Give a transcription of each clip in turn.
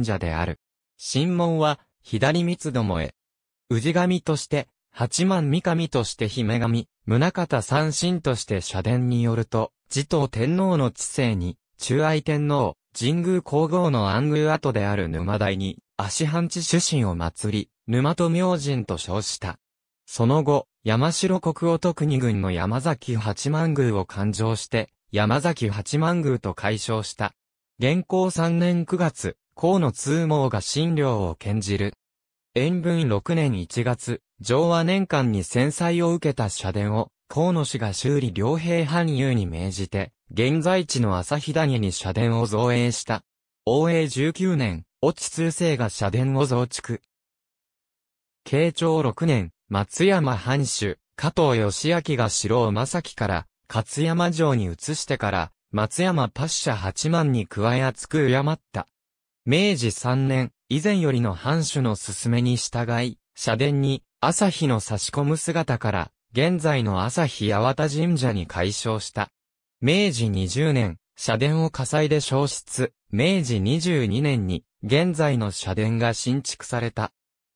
神者である。神門は、左三つどもえ。氏神として、八幡三神として姫神、宗方三神として社殿によると、持統天皇の治世に、中愛天皇、神宮皇后の暗宮跡である沼台に、足半地主神を祀り、沼と明神と称した。その後、山城国王と国軍の山崎八幡宮を勘定して、山崎八幡宮と改称した。元寇三年九月、河野通毛が診療を兼じる。延文6年1月、上和年間に戦災を受けた社殿を、河野氏が修理良平藩友に命じて、現在地の日谷に社殿を造営した。応永19年、越智通世が社殿を増築。慶長6年、松山藩主、加藤義明が城を正樹から、勝山城に移してから、松山パッシャ8万に加え厚く敬った。明治3年、以前よりの藩主の勧めに従い、社殿に朝日の差し込む姿から、現在の朝日八幡神社に改称した。明治20年、社殿を火災で消失、明治22年に、現在の社殿が新築された。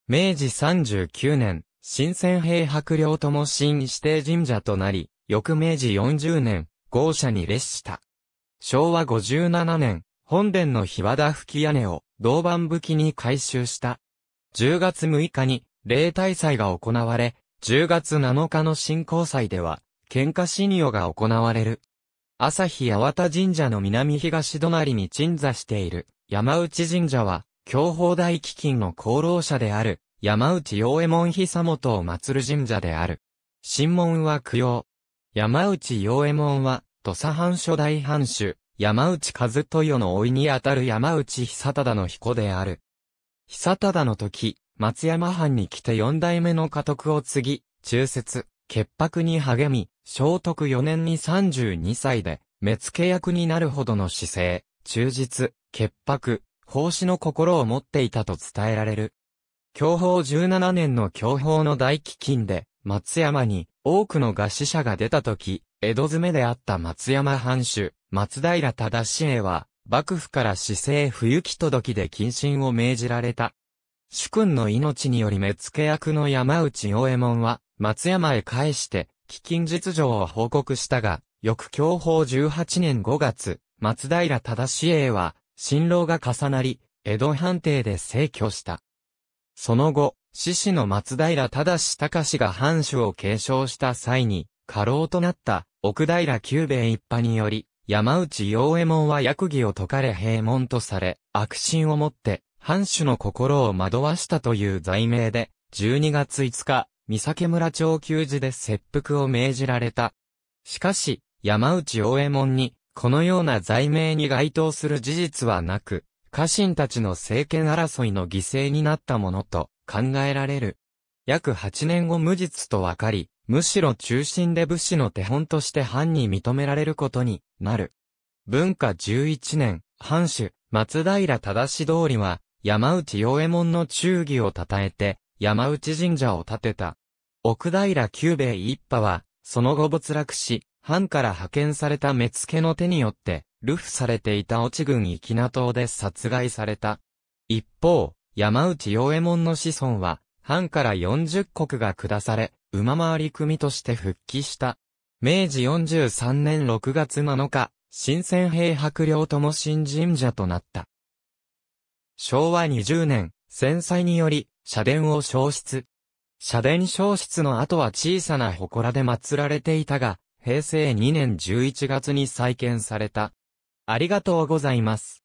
明治39年、新鮮平白領とも新指定神社となり、翌明治40年、豪社に列した。昭和57年、本殿の日和田吹き屋根を銅板吹きに改修した。10月6日に例大祭が行われ、10月7日の新興祭では、喧嘩信にが行われる。朝日八幡神社の南東隣に鎮座している山内神社は、教法大基金の功労者である山内陽右衛門久元を祀る神社である。神門は供養。山内陽右衛門は土佐藩初代藩主、山内和豊の老いにあたる山内久忠の彦である。久忠の時、松山藩に来て四代目の家督を継ぎ、中節、潔白に励み、聖徳四年に32歳で、目付役になるほどの姿勢、忠実、潔白、奉仕の心を持っていたと伝えられる。教法十七年の教法の大飢饉で、松山に多くの餓死者が出た時、江戸詰めであった松山藩主、松平忠英は、幕府から市政不行き届きで謹慎を命じられた。主君の命により目付役の山内大右衛門は、松山へ返して、飢饉実情を報告したが、翌享保18年5月、松平忠英は、新郎が重なり、江戸判定で逝去した。その後、獅子の松平忠隆が藩主を継承した際に、過労となった奥平久兵衛一派により、山内陽右衛門は役儀を解かれ平門とされ、悪心をもって、藩主の心を惑わしたという罪名で、12月5日、三酒村長休寺で切腹を命じられた。しかし、山内陽右衛門に、このような罪名に該当する事実はなく、家臣たちの政権争いの犠牲になったものと考えられる。約8年後無実と分かり、むしろ中心で武士の手本として藩に認められることになる。文化11年、藩主、松平忠志通りは、山内陽右衛門の忠義を称えて、山内神社を建てた。奥平久兵衛一派は、その後没落し、藩から派遣された目付の手によって、流布されていた落ち軍粋名島で殺害された。一方、山内陽右衛門の子孫は、藩から40国が下され、馬回り組として復帰した。明治43年6月7日、新鮮兵白領とも新神社となった。昭和20年、戦災により、社殿を消失。社殿消失の後は小さな祠で祀られていたが、平成2年11月に再建された。ありがとうございます。